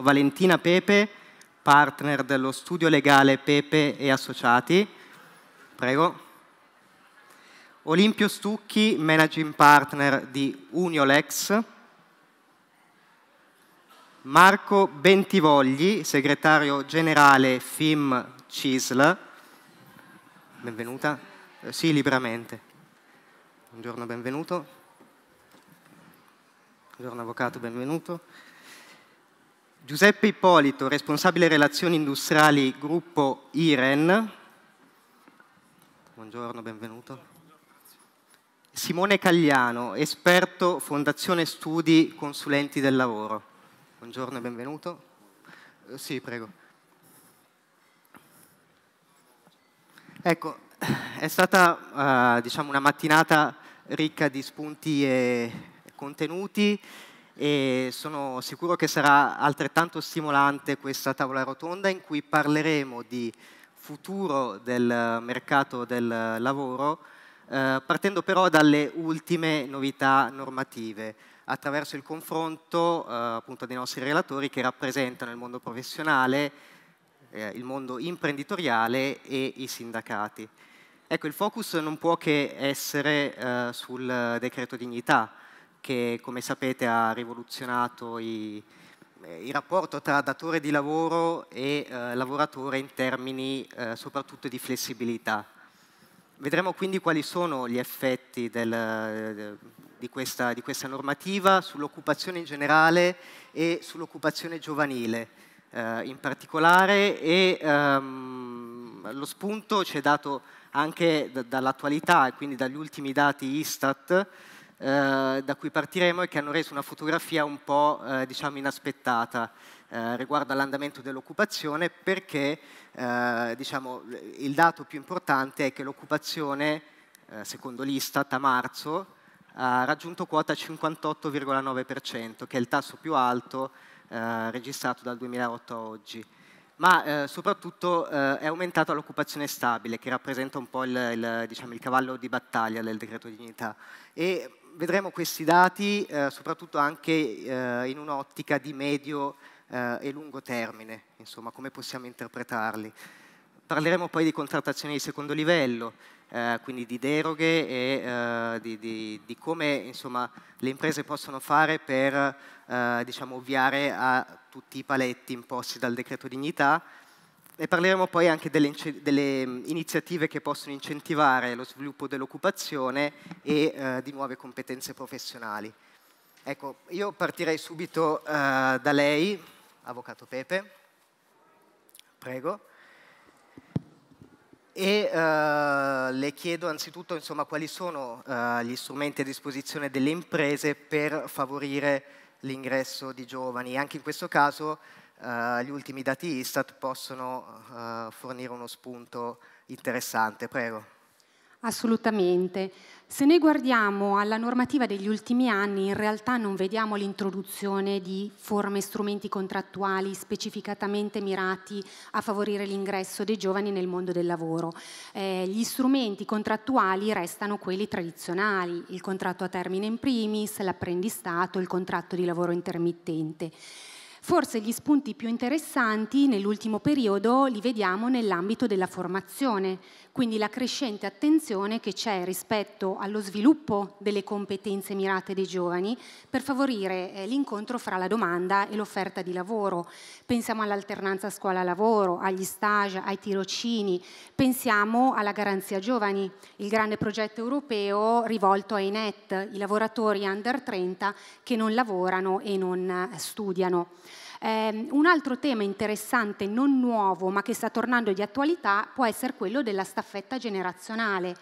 Valentina Pepe, partner dello studio legale Pepe e Associati. Prego. Olimpio Stucchi, managing partner di Uniolex. Marco Bentivogli, segretario generale FIM CISL. Benvenuta. Eh, sì, liberamente. Buongiorno, benvenuto. Buongiorno avvocato, benvenuto. Giuseppe Ippolito, responsabile relazioni industriali gruppo IREN. Buongiorno, benvenuto. Simone Cagliano, esperto Fondazione Studi Consulenti del Lavoro. Buongiorno e benvenuto. Eh, sì, prego. Ecco, è stata uh, diciamo una mattinata ricca di spunti e contenuti e sono sicuro che sarà altrettanto stimolante questa tavola rotonda in cui parleremo di futuro del mercato del lavoro, eh, partendo però dalle ultime novità normative attraverso il confronto eh, appunto dei nostri relatori che rappresentano il mondo professionale, eh, il mondo imprenditoriale e i sindacati. Ecco, il focus non può che essere eh, sul decreto dignità, che come sapete ha rivoluzionato i, eh, il rapporto tra datore di lavoro e eh, lavoratore in termini eh, soprattutto di flessibilità. Vedremo quindi quali sono gli effetti del, eh, di, questa, di, questa, normativa sull'occupazione in generale e sull'occupazione giovanile eh, in particolare e ehm, lo spunto ci è dato anche dall'attualità e quindi dagli ultimi dati Istat eh, da cui partiremo e che hanno reso una fotografia un po' eh, diciamo inaspettata eh, riguardo all'andamento dell'occupazione perché eh, diciamo, il dato più importante è che l'occupazione, eh, secondo l'Istat, a marzo ha raggiunto quota 58,9%, che è il tasso più alto registrato dal 2008 a oggi ma eh, soprattutto eh, è aumentata l'occupazione stabile, che rappresenta un po' il, il, diciamo, il, cavallo di battaglia del decreto dignità. E vedremo questi dati eh, soprattutto anche eh, in un'ottica di medio eh, e lungo termine, insomma, come possiamo interpretarli. Parleremo poi di contrattazioni di secondo livello, eh, quindi di deroghe e eh, di, di, di, come insomma, le imprese possono fare per diciamo, ovviare a tutti i paletti imposti dal decreto dignità, e parleremo poi anche delle, delle, mm, iniziative che possono incentivare lo sviluppo dell'occupazione e eh, di nuove competenze professionali. Ecco, io partirei subito eh, da lei, Avvocato Pepe, prego, e eh, le chiedo anzitutto insomma, quali sono eh, gli strumenti a disposizione delle imprese per favorire l'ingresso di giovani, anche in questo caso eh, gli ultimi dati Istat possono uh, fornire uno spunto interessante. Prego. Assolutamente. Se noi guardiamo alla normativa degli ultimi anni, in realtà non vediamo l'introduzione di forme e strumenti contrattuali specificatamente mirati a favorire l'ingresso dei giovani nel mondo del lavoro. Eh, gli strumenti contrattuali restano quelli tradizionali, il contratto a termine in primis, l'apprendistato, il contratto di lavoro intermittente. Forse gli spunti più interessanti nell'ultimo periodo li vediamo nell'ambito della formazione, quindi la crescente attenzione che c'è rispetto allo sviluppo delle competenze mirate dei giovani per favorire eh, l'incontro fra la domanda e l'offerta di lavoro. Pensiamo all'alternanza scuola-lavoro, agli stage, ai tirocini, pensiamo alla garanzia giovani, il grande progetto europeo rivolto ai NET, i lavoratori under 30 che non lavorano e non eh, studiano. Eh, un altro tema interessante, non nuovo, ma che sta tornando di attualità, può essere quello della staffetta generazionale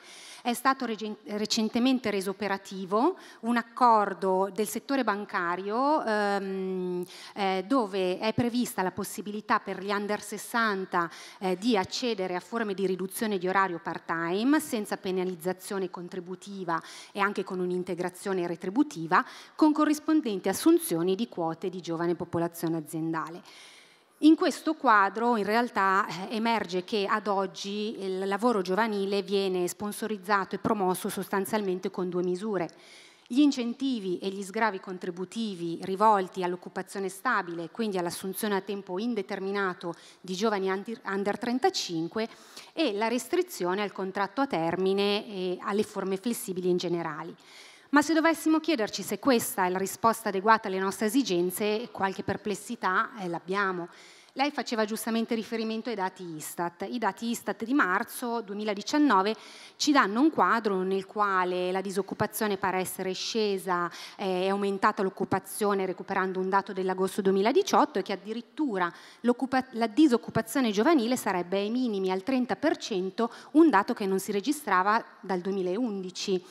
è stato recentemente reso operativo un accordo del settore bancario ehm, eh, dove è prevista la possibilità per gli under 60 eh, di accedere a forme di riduzione di orario part-time senza penalizzazione contributiva e anche con un'integrazione retributiva con corrispondenti assunzioni di quote di giovane popolazione aziendale. In questo quadro in realtà eh, emerge che ad oggi il lavoro giovanile viene sponsorizzato e promosso sostanzialmente con due misure. Gli incentivi e gli sgravi contributivi rivolti all'occupazione stabile, quindi all'assunzione a tempo indeterminato di giovani under 35 e la restrizione al contratto a termine e alle forme flessibili in generale. Ma se dovessimo chiederci se questa è la risposta adeguata alle nostre esigenze, qualche perplessità eh, l'abbiamo. Lei faceva giustamente riferimento ai dati Istat. I dati Istat di marzo 2019 ci danno un quadro nel quale la disoccupazione pare essere scesa, eh, è aumentata l'occupazione recuperando un dato dell'agosto 2018 e che addirittura la disoccupazione giovanile sarebbe ai minimi al 30%, un dato che non si registrava dal 2011.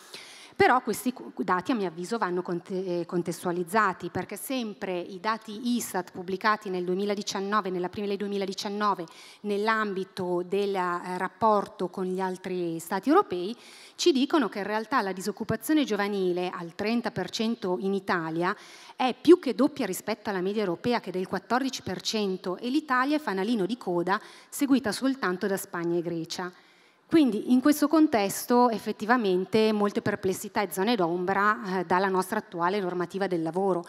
Però questi dati a mio avviso vanno eh, contestualizzati perché sempre i dati ISAT pubblicati nel 2019, nell'aprile 2019, nell'ambito del eh, rapporto con gli altri stati europei, ci dicono che in realtà la disoccupazione giovanile al 30% in Italia è più che doppia rispetto alla media europea che è del 14% e l'Italia è fanalino di coda seguita soltanto da Spagna e Grecia. Quindi in questo contesto effettivamente molte perplessità e zone d'ombra eh, dalla nostra attuale normativa del lavoro.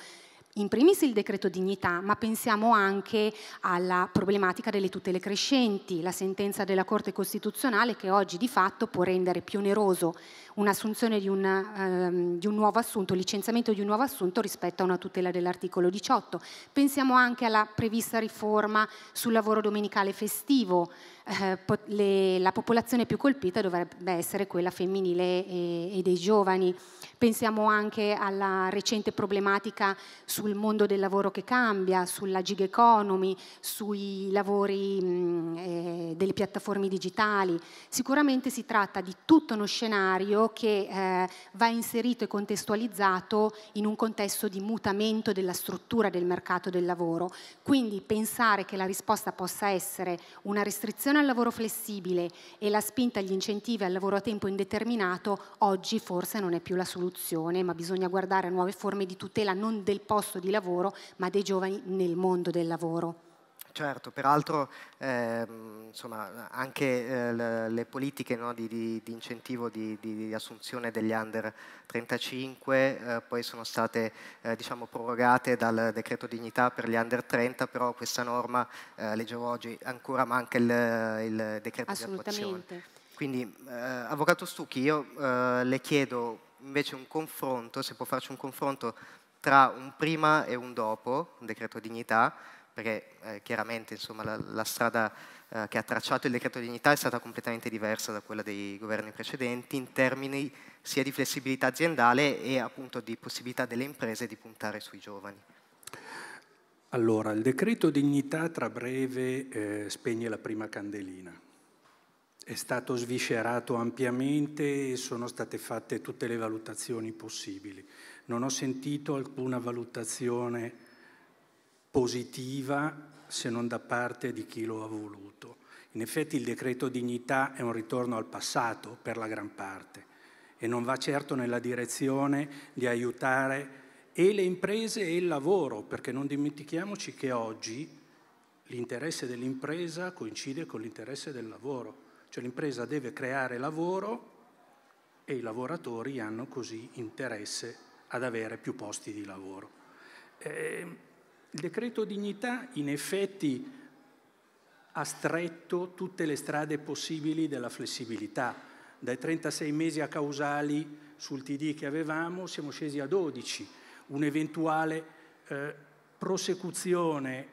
In primis il decreto dignità, ma pensiamo anche alla problematica delle tutele crescenti, la sentenza della Corte Costituzionale che oggi di fatto può rendere più oneroso un'assunzione di, un, ehm, di un nuovo assunto, il licenziamento di un nuovo assunto rispetto a una tutela dell'articolo 18. Pensiamo anche alla prevista riforma sul lavoro domenicale festivo eh, le, la popolazione più colpita dovrebbe essere quella femminile e, e dei giovani. Pensiamo anche alla recente problematica sul mondo del lavoro che cambia, sulla gig economy, sui lavori mh, mm, eh, delle piattaforme digitali. Sicuramente si tratta di tutto uno scenario che eh, va inserito e contestualizzato in un contesto di mutamento della struttura del mercato del lavoro. Quindi pensare che la risposta possa essere una restrizione al lavoro flessibile e la spinta agli incentivi al lavoro a tempo indeterminato oggi forse non è più la soluzione, ma bisogna guardare a nuove forme di tutela non del posto di lavoro, ma dei giovani nel mondo del lavoro. Certo, peraltro ehm, insomma, anche eh, le, politiche no, di, di, di, incentivo di, di, assunzione degli under 35 eh, poi sono state eh, diciamo, prorogate dal decreto dignità per gli under 30, però questa norma, eh, leggevo oggi, ancora manca il, il decreto di attuazione. Quindi, eh, Avvocato Stucchi, io eh, le chiedo invece un confronto, se può farci un confronto tra un prima e un dopo, un decreto dignità, perché eh, chiaramente insomma, la, la, strada eh, che ha tracciato il decreto dignità è stata completamente diversa da quella dei governi precedenti in termini sia di flessibilità aziendale e appunto di possibilità delle imprese di puntare sui giovani. Allora, il decreto dignità tra breve eh, spegne la prima candelina. È stato sviscerato ampiamente e sono state fatte tutte le valutazioni possibili. Non ho sentito alcuna valutazione positiva se non da parte di chi lo ha voluto. In effetti il decreto dignità è un ritorno al passato per la gran parte e non va certo nella direzione di aiutare e le imprese e il lavoro, perché non dimentichiamoci che oggi l'interesse dell'impresa coincide con l'interesse del lavoro, cioè l'impresa deve creare lavoro e i lavoratori hanno così interesse ad avere più posti di lavoro. Eh, il decreto dignità in effetti ha stretto tutte le strade possibili della flessibilità. Dai 36 mesi a causali sul TD che avevamo siamo scesi a 12. Un'eventuale eh, prosecuzione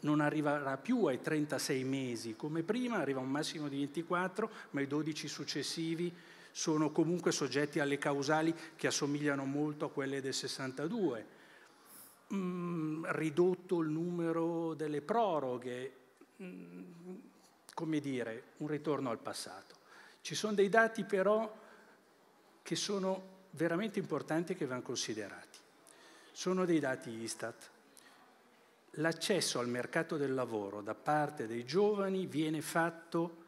non arriverà più ai 36 mesi come prima, arriva un massimo di 24, ma i 12 successivi sono comunque soggetti alle causali che assomigliano molto a quelle del 62 mh, mm, ridotto il numero delle proroghe, mh, mm, come dire, un ritorno al passato. Ci sono dei dati però che sono veramente importanti e che vanno considerati. Sono dei dati Istat. L'accesso al mercato del lavoro da parte dei giovani viene fatto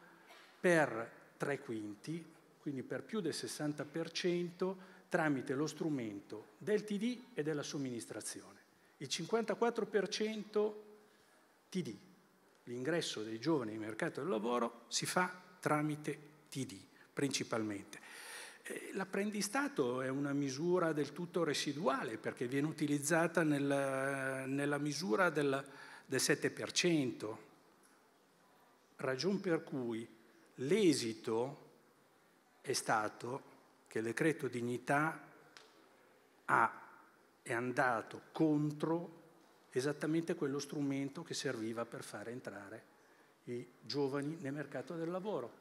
per tre quinti, quindi per più del 60%, tramite lo strumento del TD e della somministrazione il 54% TD, l'ingresso dei giovani nel mercato del lavoro si fa tramite TD principalmente. Eh, l'apprendistato è una misura del tutto residuale perché viene utilizzata nel, nella misura del, del 7%, ragion per cui l'esito è stato che il decreto dignità ha è andato contro esattamente quello strumento che serviva per fare entrare i giovani nel mercato del lavoro,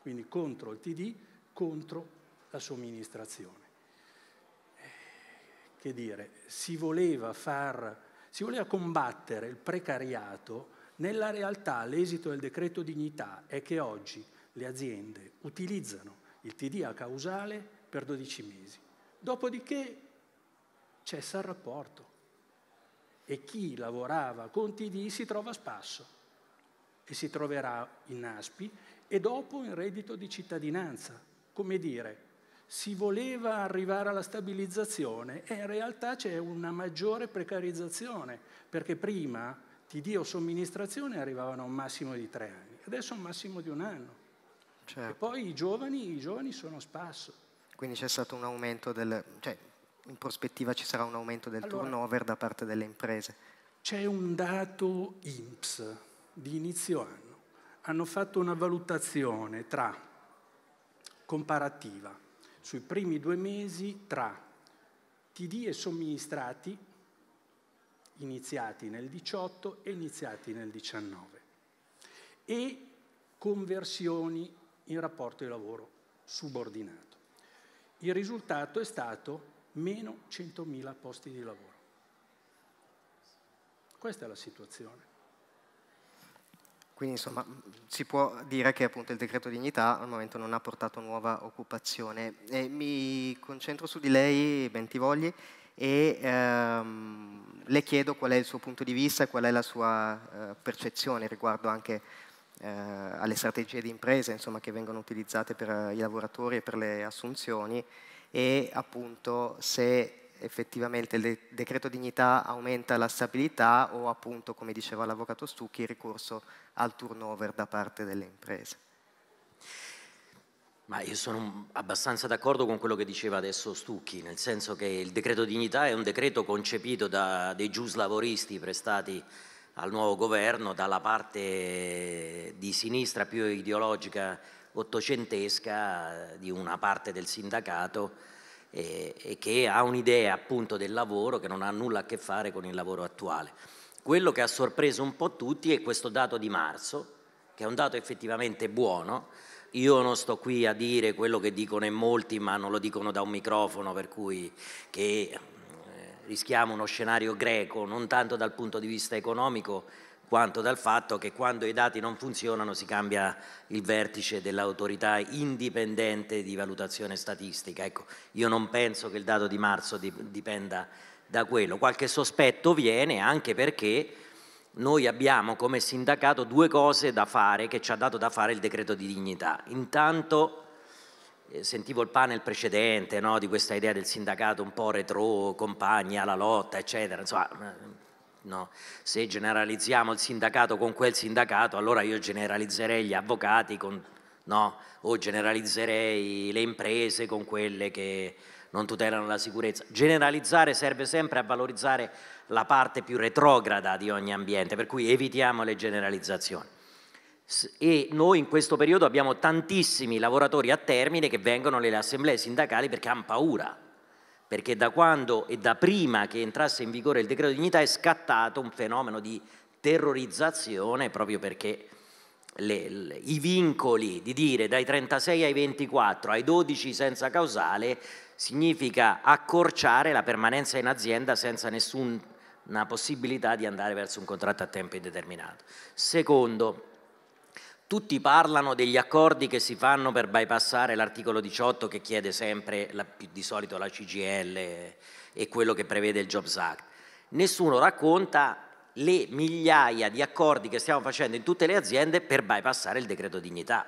quindi contro il TD, contro la somministrazione. Eh, che dire, si voleva, far, si voleva combattere il precariato, nella realtà l'esito del decreto dignità è che oggi le aziende utilizzano il TD a causale per 12 mesi, dopodiché cessa il rapporto e chi lavorava con TD si trova a spasso e si troverà in ASPI e dopo in reddito di cittadinanza. Come dire, si voleva arrivare alla stabilizzazione e in realtà c'è una maggiore precarizzazione, perché prima TD o somministrazione arrivavano a un massimo di tre anni, adesso a un massimo di un anno. Certo. E poi i giovani, i giovani sono a spasso. Quindi c'è stato un aumento del... Cioè, in prospettiva ci sarà un aumento del allora, turnover da parte delle imprese. C'è un dato INPS di inizio anno. Hanno fatto una valutazione tra, comparativa sui primi due mesi tra TD e somministrati iniziati nel 18 e iniziati nel 19 e conversioni in rapporto di lavoro subordinato. Il risultato è stato meno 100.000 posti di lavoro. Questa è la situazione. Quindi insomma si può dire che appunto il decreto dignità al momento non ha portato nuova occupazione. E mi concentro su di lei, Bentivogli, e ehm, le chiedo qual è il suo punto di vista e qual è la sua eh, percezione riguardo anche eh, alle strategie di impresa insomma, che vengono utilizzate per i lavoratori e per le assunzioni e appunto se effettivamente il decreto dignità aumenta la stabilità o appunto, come diceva l'avvocato Stucchi, il ricorso al turnover da parte delle imprese. Ma io sono abbastanza d'accordo con quello che diceva adesso Stucchi, nel senso che il decreto dignità è un decreto concepito da dei giuslavoristi prestati al nuovo governo, dalla parte di sinistra più ideologica ottocentesca di una parte del sindacato eh, e che ha un'idea appunto del lavoro che non ha nulla a che fare con il lavoro attuale. Quello che ha sorpreso un po' tutti è questo dato di marzo, che è un dato effettivamente buono. Io non sto qui a dire quello che dicono in molti, ma non lo dicono da un microfono, per cui che eh, rischiamo uno scenario greco, non tanto dal punto di vista economico, quanto dal fatto che quando i dati non funzionano si cambia il vertice dell'autorità indipendente di valutazione statistica. Ecco, io non penso che il dato di marzo dipenda da quello. Qualche sospetto viene anche perché noi abbiamo come sindacato due cose da fare che ci ha dato da fare il decreto di dignità. Intanto eh, sentivo il panel precedente no, di questa idea del sindacato un po' retro, compagni alla lotta, eccetera. Insomma, No. Se generalizziamo il sindacato con quel sindacato, allora io generalizzerei gli avvocati con, no? o generalizzerei le imprese con quelle che non tutelano la sicurezza. Generalizzare serve sempre a valorizzare la parte più retrograda di ogni ambiente, per cui evitiamo le generalizzazioni. E noi in questo periodo abbiamo tantissimi lavoratori a termine che vengono nelle assemblee sindacali perché hanno paura perché da quando e da prima che entrasse in vigore il decreto di dignità è scattato un fenomeno di terrorizzazione proprio perché le, le, i vincoli di dire dai 36 ai 24 ai 12 senza causale significa accorciare la permanenza in azienda senza nessuna possibilità di andare verso un contratto a tempo indeterminato. Secondo, tutti parlano degli accordi che si fanno per bypassare l'articolo 18 che chiede sempre la, di solito la CGL e quello che prevede il Jobs Act. Nessuno racconta le migliaia di accordi che stiamo facendo in tutte le aziende per bypassare il decreto dignità.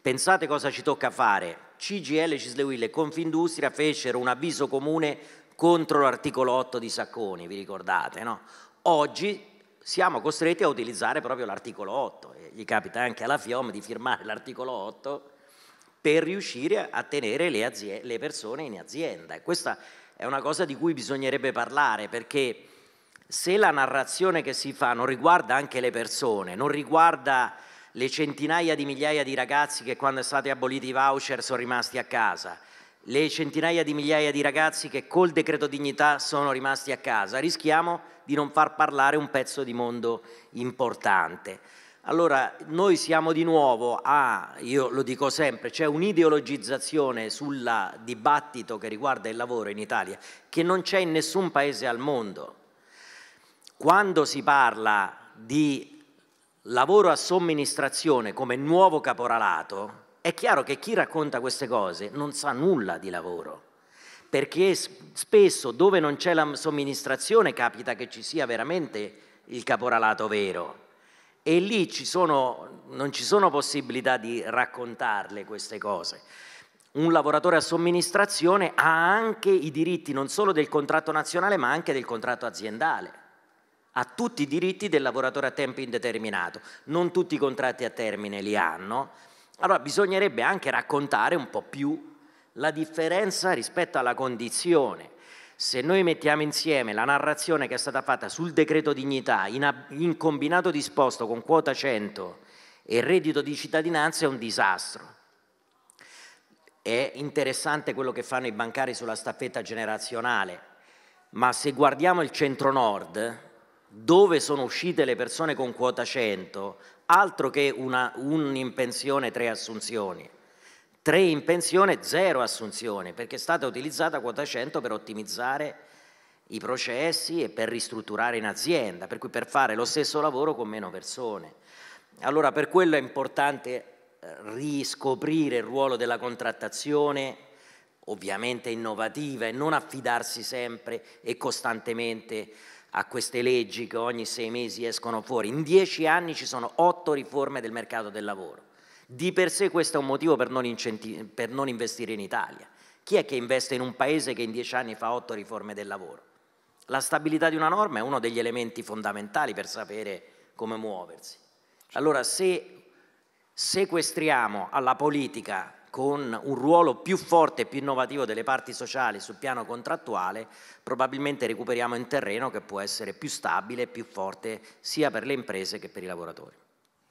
Pensate cosa ci tocca fare. CGL, Cislewill e Confindustria fecero un avviso comune contro l'articolo 8 di Sacconi, vi ricordate? No? Oggi siamo costretti a utilizzare proprio l'articolo 8 gli capita anche alla FIOM di firmare l'articolo 8 per riuscire a tenere le, aziende, le persone in azienda. E questa è una cosa di cui bisognerebbe parlare perché se la narrazione che si fa non riguarda anche le persone, non riguarda le centinaia di migliaia di ragazzi che quando è stati aboliti i voucher sono rimasti a casa, le centinaia di migliaia di ragazzi che col decreto dignità sono rimasti a casa, rischiamo di non far parlare un pezzo di mondo importante. Allora, noi siamo di nuovo a, io lo dico sempre, c'è un'ideologizzazione sul dibattito che riguarda il lavoro in Italia che non c'è in nessun paese al mondo. Quando si parla di lavoro a somministrazione come nuovo caporalato, è chiaro che chi racconta queste cose non sa nulla di lavoro, perché spesso dove non c'è la somministrazione capita che ci sia veramente il caporalato vero e lì ci sono, non ci sono possibilità di raccontarle queste cose. Un lavoratore a somministrazione ha anche i diritti non solo del contratto nazionale ma anche del contratto aziendale, ha tutti i diritti del lavoratore a tempo indeterminato, non tutti i contratti a termine li hanno, allora bisognerebbe anche raccontare un po' più la differenza rispetto alla condizione se noi mettiamo insieme la narrazione che è stata fatta sul decreto dignità in, in combinato disposto con quota 100 e reddito di cittadinanza è un disastro. È interessante quello che fanno i bancari sulla staffetta generazionale, ma se guardiamo il centro-nord, dove sono uscite le persone con quota 100, altro che una, pensione, tre assunzioni. 3 in pensione, 0 assunzioni, perché è stata utilizzata quota 100 per ottimizzare i processi e per ristrutturare in azienda, per cui per fare lo stesso lavoro con meno persone. Allora per quello è importante eh, riscoprire il ruolo della contrattazione, ovviamente innovativa, e non affidarsi sempre e costantemente a queste leggi che ogni sei mesi escono fuori. In dieci anni ci sono otto riforme del mercato del lavoro di per sé questo è un motivo per non, per non investire in Italia. Chi è che investe in un paese che in dieci anni fa otto riforme del lavoro? La stabilità di una norma è uno degli elementi fondamentali per sapere come muoversi. Allora se sequestriamo alla politica con un ruolo più forte e più innovativo delle parti sociali sul piano contrattuale, probabilmente recuperiamo un terreno che può essere più stabile e più forte sia per le imprese che per i lavoratori.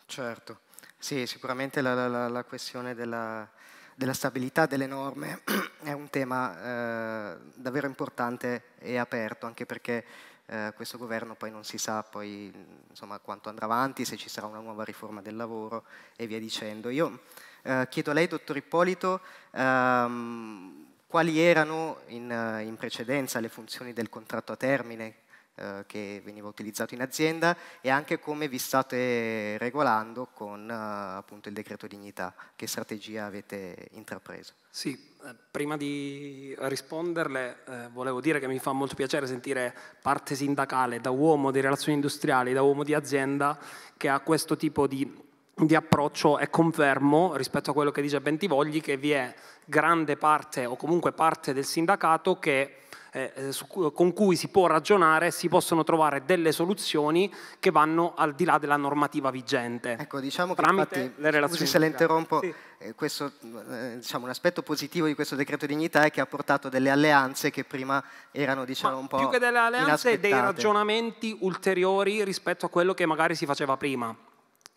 Certo. Sì, sicuramente la, la, la questione della, della, stabilità delle norme è un tema eh, davvero importante e aperto, anche perché eh, questo governo poi non si sa poi, insomma, quanto andrà avanti, se ci sarà una nuova riforma del lavoro e via dicendo. Io eh, chiedo a lei, dottor Ippolito, ehm, quali erano in, eh, in precedenza le funzioni del contratto a termine eh, che veniva utilizzato in azienda e anche come vi state regolando con eh, appunto il decreto dignità, che strategia avete intrapreso. Sì, eh, prima di risponderle eh, volevo dire che mi fa molto piacere sentire parte sindacale da uomo di relazioni industriali, da uomo di azienda che ha questo tipo di di approccio e confermo rispetto a quello che dice Bentivogli che vi è grande parte o comunque parte del sindacato che eh, eh, su, con cui si può ragionare, si possono trovare delle soluzioni che vanno al di là della normativa vigente. Ecco, diciamo che tramite infatti, le relazioni. Scusi se le interrompo, sì. eh, questo, eh, diciamo, un aspetto positivo di questo decreto dignità è che ha portato delle alleanze che prima erano diciamo, un po' più che delle alleanze, dei ragionamenti ulteriori rispetto a quello che magari si faceva prima.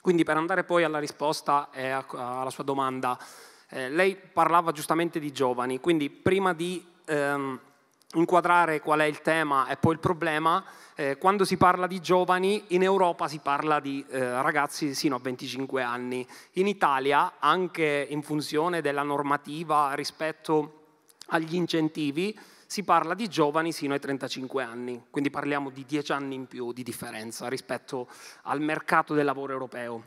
Quindi per andare poi alla risposta e alla sua domanda, eh, lei parlava giustamente di giovani, quindi prima di ehm, inquadrare qual è il tema e poi il problema, eh, quando si parla di giovani in Europa si parla di eh, ragazzi sino a 25 anni. In Italia, anche in funzione della normativa rispetto agli incentivi, si parla di giovani sino ai 35 anni, quindi parliamo di 10 anni in più di differenza rispetto al mercato del lavoro europeo.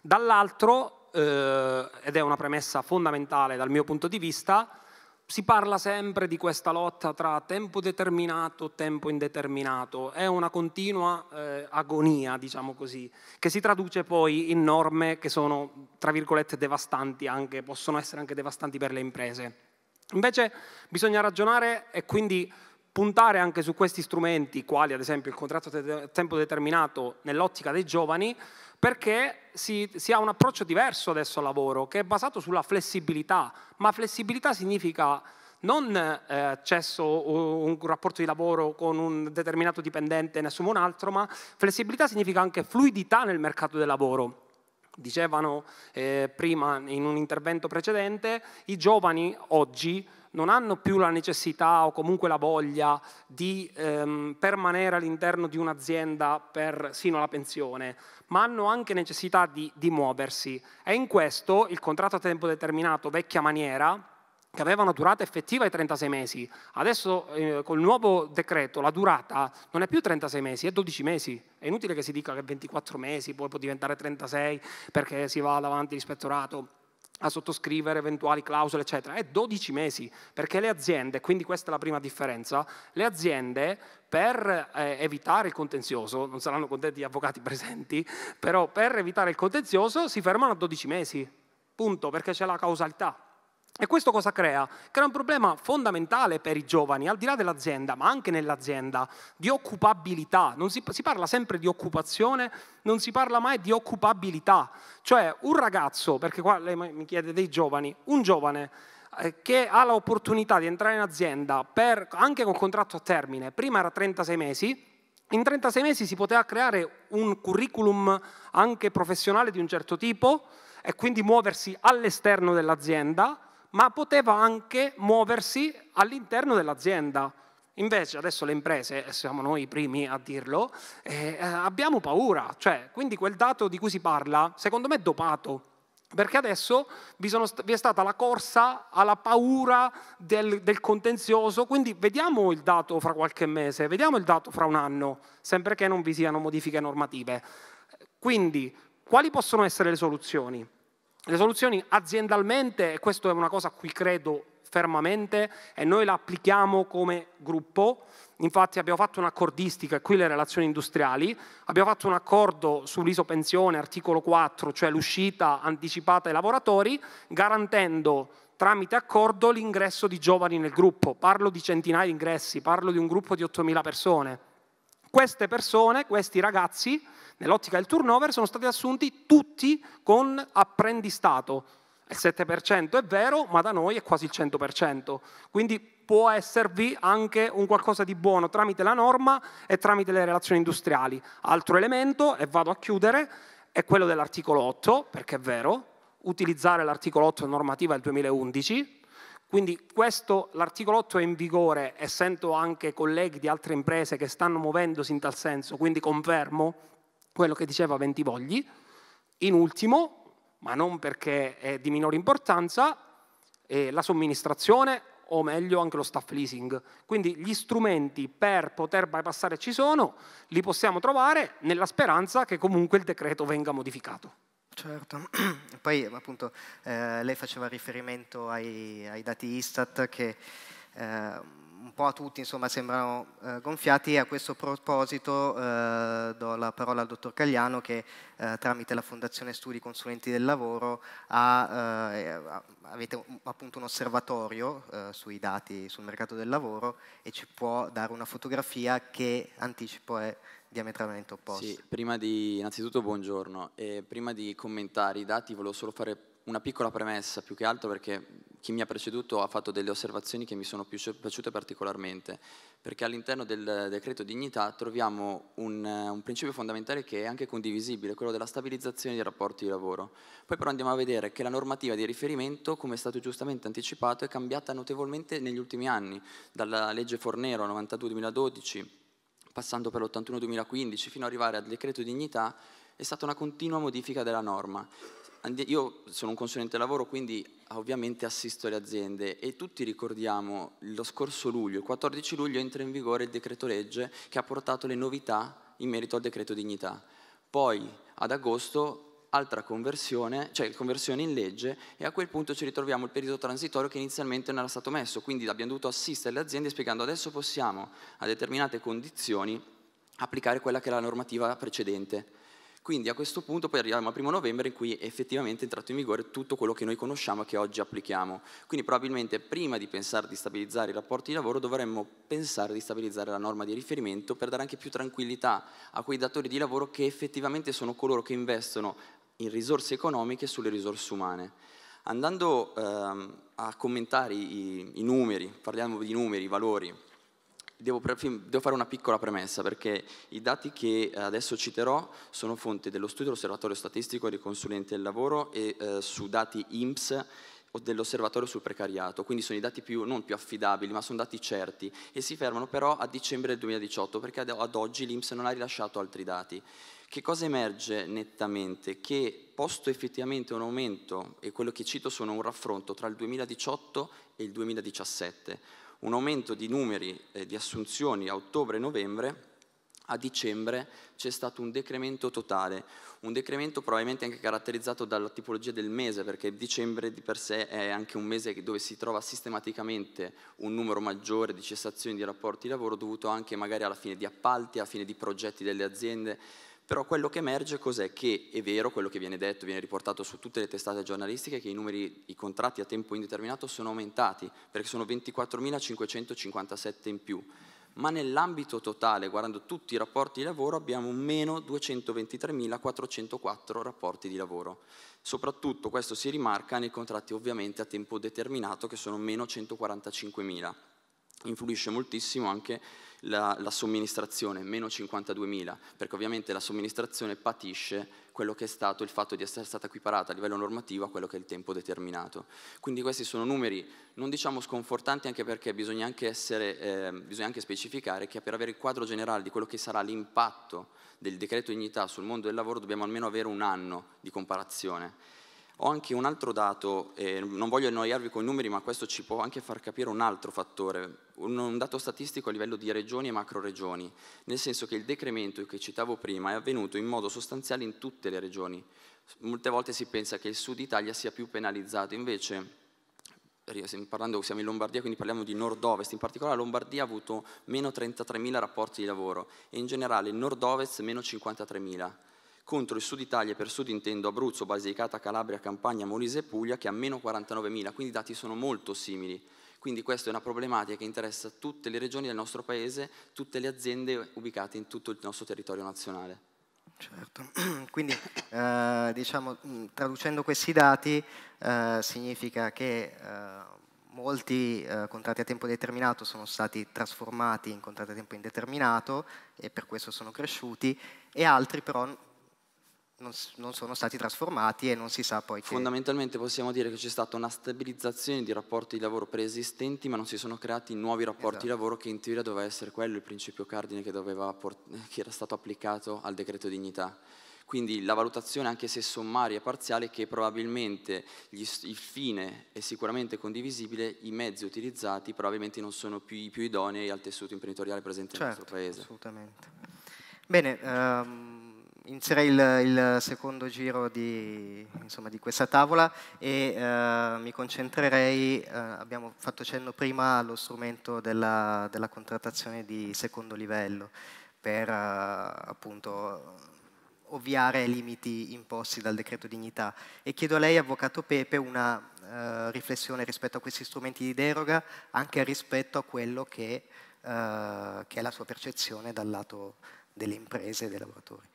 Dall'altro, eh, ed è una premessa fondamentale dal mio punto di vista, si parla sempre di questa lotta tra tempo determinato e tempo indeterminato, è una continua eh, agonia, diciamo così, che si traduce poi in norme che sono, tra virgolette, devastanti anche, possono essere anche devastanti per le imprese. Invece bisogna ragionare e quindi puntare anche su questi strumenti, quali ad esempio il contratto a tempo determinato nell'ottica dei giovani, perché si, si, ha un approccio diverso adesso al lavoro che è basato sulla flessibilità, ma flessibilità significa non eh, accesso o un rapporto di lavoro con un determinato dipendente e nessun altro, ma flessibilità significa anche fluidità nel mercato del lavoro. Dicevano eh, prima in un intervento precedente, i giovani oggi non hanno più la necessità o comunque la voglia di ehm, permanere all'interno di un'azienda per, sino alla pensione, ma hanno anche necessità di, di muoversi. E in questo il contratto a tempo determinato vecchia maniera, che avevano durata effettiva i 36 mesi. Adesso eh, col nuovo decreto la durata non è più 36 mesi, è 12 mesi. È inutile che si dica che 24 mesi poi può diventare 36 perché si va davanti all'ispettorato a sottoscrivere eventuali clausole, eccetera. È 12 mesi, perché le aziende, quindi questa è la prima differenza, le aziende per eh, evitare il contenzioso, non saranno contenti gli avvocati presenti, però per evitare il contenzioso si fermano a 12 mesi, punto, perché c'è la causalità. E questo cosa crea? Crea un problema fondamentale per i giovani, al di là dell'azienda, ma anche nell'azienda, di occupabilità. Si, si, parla sempre di occupazione, non si parla mai di occupabilità. Cioè un ragazzo, perché qua lei mi chiede dei giovani, un giovane eh, che ha l'opportunità di entrare in azienda per, anche con contratto a termine, prima era 36 mesi, in 36 mesi si poteva creare un curriculum anche professionale di un certo tipo e quindi muoversi all'esterno dell'azienda ma poteva anche muoversi all'interno dell'azienda. Invece adesso le imprese, siamo noi i primi a dirlo, eh, eh, abbiamo paura, cioè, quindi quel dato di cui si parla, secondo me è dopato, perché adesso vi, sono, vi, è stata la corsa alla paura del, del, contenzioso, quindi vediamo il dato fra qualche mese, vediamo il dato fra un anno, sempre che non vi siano modifiche normative. Quindi, quali possono essere le soluzioni? Le soluzioni aziendalmente, e questa è una cosa a cui credo fermamente, e noi la applichiamo come gruppo, infatti abbiamo fatto un'accordistica, e qui le relazioni industriali, abbiamo fatto un accordo sull'isopensione, articolo 4, cioè l'uscita anticipata ai lavoratori, garantendo tramite accordo l'ingresso di giovani nel gruppo. Parlo di centinaia di ingressi, parlo di un gruppo di 8.000 persone. Queste persone, questi ragazzi, Nell'ottica del turnover sono stati assunti tutti con apprendistato. Il 7% è vero, ma da noi è quasi il 100%. Quindi può esservi anche un qualcosa di buono tramite la norma e tramite le relazioni industriali. Altro elemento, e vado a chiudere, è quello dell'articolo 8, perché è vero, utilizzare l'articolo 8 normativa del 2011, quindi questo, l'articolo 8 è in vigore e sento anche colleghi di altre imprese che stanno muovendosi in tal senso, quindi confermo quello che diceva Ventivogli. In ultimo, ma non perché è di minore importanza, eh, la somministrazione o meglio anche lo staff leasing. Quindi gli strumenti per poter bypassare ci sono, li possiamo trovare nella speranza che comunque il decreto venga modificato. Certo, poi appunto eh, lei faceva riferimento ai, ai dati Istat che eh, un po' a tutti insomma, sembrano eh, gonfiati e a questo proposito eh, do la parola al dottor Cagliano che eh, tramite la Fondazione Studi Consulenti del Lavoro ha, eh, avete un, appunto un osservatorio eh, sui dati sul mercato del lavoro e ci può dare una fotografia che anticipo è diametralmente opposta. Sì, prima di, innanzitutto buongiorno, e prima di commentare i dati volevo solo fare una piccola premessa più che altro perché chi mi ha preceduto ha fatto delle osservazioni che mi sono piaciute particolarmente, perché all'interno del decreto dignità troviamo un, un, principio fondamentale che è anche condivisibile, quello della stabilizzazione dei rapporti di lavoro. Poi però andiamo a vedere che la normativa di riferimento, come è stato giustamente anticipato, è cambiata notevolmente negli ultimi anni, dalla legge Fornero 92-2012, passando per l'81-2015, fino ad arrivare al decreto dignità, è stata una continua modifica della norma io sono un consulente lavoro, quindi ovviamente assisto le aziende e tutti ricordiamo lo scorso luglio, il 14 luglio entra in vigore il decreto legge che ha portato le novità in merito al decreto dignità. Poi ad agosto altra conversione, cioè conversione in legge e a quel punto ci ritroviamo il periodo transitorio che inizialmente non era stato messo, quindi abbiamo dovuto assistere le aziende spiegando adesso possiamo a determinate condizioni applicare quella che era la normativa precedente quindi a questo punto poi arriviamo al primo novembre in cui effettivamente è entrato in vigore tutto quello che noi conosciamo e che oggi applichiamo. Quindi probabilmente prima di pensare di stabilizzare i rapporti di lavoro dovremmo pensare di stabilizzare la norma di riferimento per dare anche più tranquillità a quei datori di lavoro che effettivamente sono coloro che investono in risorse economiche sulle risorse umane. Andando ehm, a commentare i, i numeri, parliamo di numeri, i valori, Devo, devo, fare una piccola premessa perché i dati che eh, adesso citerò sono fonte dello studio dell'Osservatorio Statistico dei Consulenti del Lavoro e eh, su dati IMSS dell'Osservatorio sul Precariato, quindi sono i dati più, non più affidabili ma sono dati certi e si fermano però a dicembre del 2018 perché ad, ad oggi l'IMSS non ha rilasciato altri dati. Che cosa emerge nettamente? Che posto effettivamente un aumento, e quello che cito sono un raffronto tra il 2018 e il 2017, un aumento di numeri eh, di assunzioni a ottobre e novembre, a dicembre c'è stato un decremento totale, un decremento probabilmente anche caratterizzato dalla tipologia del mese, perché dicembre di per sé è anche un mese dove si trova sistematicamente un numero maggiore di cessazioni di rapporti di lavoro dovuto anche magari alla fine di appalti, alla fine di progetti delle aziende, però quello che emerge cos'è? Che è vero quello che viene detto, viene riportato su tutte le testate giornalistiche, che i numeri, i contratti a tempo indeterminato sono aumentati, perché sono 24.557 in più. Ma nell'ambito totale, guardando tutti i rapporti di lavoro, abbiamo meno 223.404 rapporti di lavoro. Soprattutto questo si rimarca nei contratti ovviamente a tempo determinato, che sono meno 145.000 influisce moltissimo anche la, la somministrazione, meno 52.000, perché ovviamente la somministrazione patisce quello che è stato il fatto di essere stata equiparata a livello normativo a quello che è il tempo determinato. Quindi questi sono numeri, non diciamo sconfortanti, anche perché bisogna anche, essere, eh, bisogna anche specificare che per avere il quadro generale di quello che sarà l'impatto del decreto dignità sul mondo del lavoro dobbiamo almeno avere un anno di comparazione ho anche un altro dato, eh, non voglio annoiarvi con i numeri, ma questo ci può anche far capire un altro fattore, un, un dato statistico a livello di regioni e macroregioni, nel senso che il decremento che citavo prima è avvenuto in modo sostanziale in tutte le regioni. Molte volte si pensa che il sud Italia sia più penalizzato, invece Parlando, siamo in Lombardia, quindi parliamo di nord-ovest, in particolare la Lombardia ha avuto meno 33.000 rapporti di lavoro e in generale il nord-ovest meno 53.000 contro il Sud Italia, per Sud intendo Abruzzo, Basilicata, Calabria, Campania, Molise e Puglia, che ha meno 49.000, quindi i dati sono molto simili. Quindi questa è una problematica che interessa tutte le regioni del nostro Paese, tutte le aziende ubicate in tutto il nostro territorio nazionale. Certo, quindi eh, diciamo, mm, traducendo questi dati eh, significa che eh, molti eh, contratti a tempo determinato sono stati trasformati in contratti a tempo indeterminato e per questo sono cresciuti e altri però non, non, sono stati trasformati e non si sa poi che... Fondamentalmente possiamo dire che c'è stata una stabilizzazione di rapporti di lavoro preesistenti ma non si sono creati nuovi rapporti esatto. di lavoro che in teoria doveva essere quello il principio cardine che, che era stato applicato al decreto dignità. Quindi la valutazione, anche se sommaria e parziale, che probabilmente il fine è sicuramente condivisibile, i mezzi utilizzati probabilmente non sono più, più idonei al tessuto imprenditoriale presente certo, nel nostro certo, Paese. Assolutamente. Bene, um inizierei il, il, secondo giro di, insomma, di questa tavola e eh, mi concentrerei, eh, abbiamo fatto cenno prima allo strumento della, della contrattazione di secondo livello per eh, appunto ovviare ai limiti imposti dal decreto dignità e chiedo a lei, Avvocato Pepe, una eh, riflessione rispetto a questi strumenti di deroga anche rispetto a quello che, eh, che è la sua percezione dal lato delle imprese e dei lavoratori.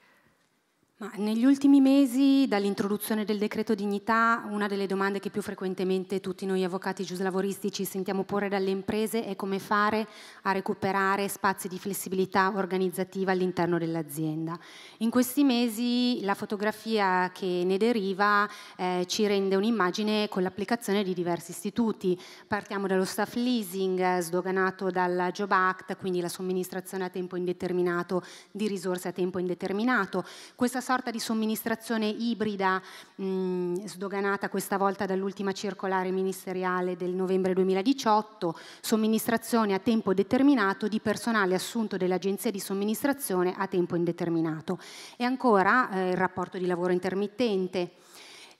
Ma negli ultimi mesi, dall'introduzione del decreto dignità, una delle domande che più frequentemente tutti noi avvocati giuslavoristi ci sentiamo porre dalle imprese è come fare a recuperare spazi di flessibilità organizzativa all'interno dell'azienda. In questi mesi la fotografia che ne deriva eh, ci rende un'immagine con l'applicazione di diversi istituti. Partiamo dallo staff leasing, sdoganato dal Job Act, quindi la somministrazione a tempo indeterminato di risorse a tempo indeterminato. Questa sorta di somministrazione ibrida mh, sdoganata questa volta dall'ultima circolare ministeriale del novembre 2018, somministrazione a tempo determinato di personale assunto dell'agenzia di somministrazione a tempo indeterminato. E ancora eh, il rapporto di lavoro intermittente.